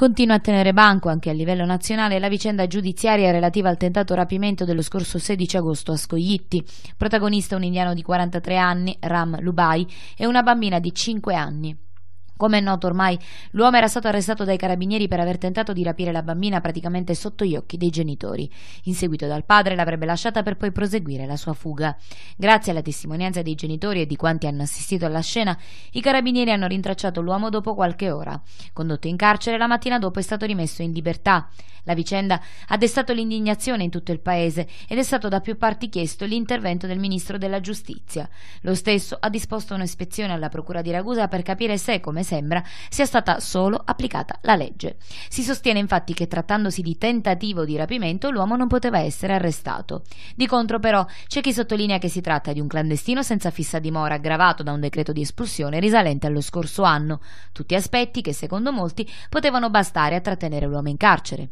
Continua a tenere banco anche a livello nazionale la vicenda giudiziaria relativa al tentato rapimento dello scorso 16 agosto a Scoglitti, protagonista un indiano di 43 anni, Ram Lubai, e una bambina di 5 anni. Come è noto ormai, l'uomo era stato arrestato dai carabinieri per aver tentato di rapire la bambina praticamente sotto gli occhi dei genitori. Inseguito dal padre, l'avrebbe lasciata per poi proseguire la sua fuga. Grazie alla testimonianza dei genitori e di quanti hanno assistito alla scena, i carabinieri hanno rintracciato l'uomo dopo qualche ora. Condotto in carcere, la mattina dopo è stato rimesso in libertà. La vicenda ha destato l'indignazione in tutto il paese ed è stato da più parti chiesto l'intervento del ministro della giustizia. Lo stesso ha disposto un'ispezione alla procura di Ragusa per capire se, come sembra sia stata solo applicata la legge. Si sostiene infatti che trattandosi di tentativo di rapimento l'uomo non poteva essere arrestato. Di contro però c'è chi sottolinea che si tratta di un clandestino senza fissa dimora aggravato da un decreto di espulsione risalente allo scorso anno, tutti aspetti che secondo molti potevano bastare a trattenere l'uomo in carcere.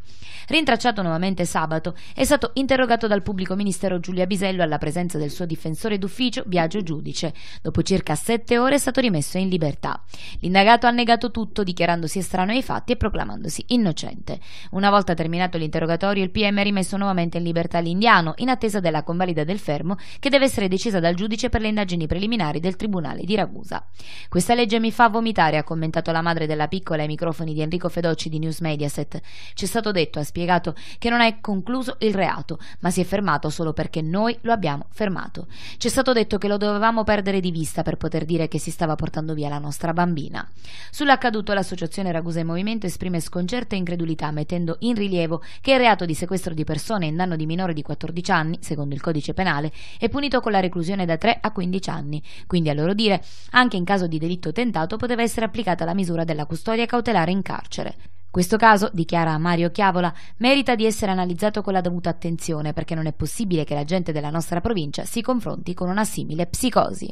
Rintracciato nuovamente sabato, è stato interrogato dal pubblico ministero Giulia Bisello alla presenza del suo difensore d'ufficio Biagio Giudice. Dopo circa sette ore è stato rimesso in libertà. L'indagatorio indagato ha negato tutto, dichiarandosi estraneo ai fatti e proclamandosi innocente. Una volta terminato l'interrogatorio, il PM ha rimesso nuovamente in libertà l'indiano, in attesa della convalida del fermo, che deve essere decisa dal giudice per le indagini preliminari del Tribunale di Ragusa. Questa legge mi fa vomitare, ha commentato la madre della piccola ai microfoni di Enrico Fedocci di News Mediaset. C'è stato detto, ha spiegato, che non è concluso il reato, ma si è fermato solo perché noi lo abbiamo fermato. C'è stato detto che lo dovevamo perdere di vista per poter dire che si stava portando via la nostra bambina. Sull'accaduto l'associazione Ragusa in Movimento esprime sconcerto e incredulità mettendo in rilievo che il reato di sequestro di persone in danno di minore di 14 anni, secondo il codice penale, è punito con la reclusione da 3 a 15 anni. Quindi a loro dire, anche in caso di delitto tentato poteva essere applicata la misura della custodia cautelare in carcere. Questo caso, dichiara Mario Chiavola, merita di essere analizzato con la dovuta attenzione perché non è possibile che la gente della nostra provincia si confronti con una simile psicosi.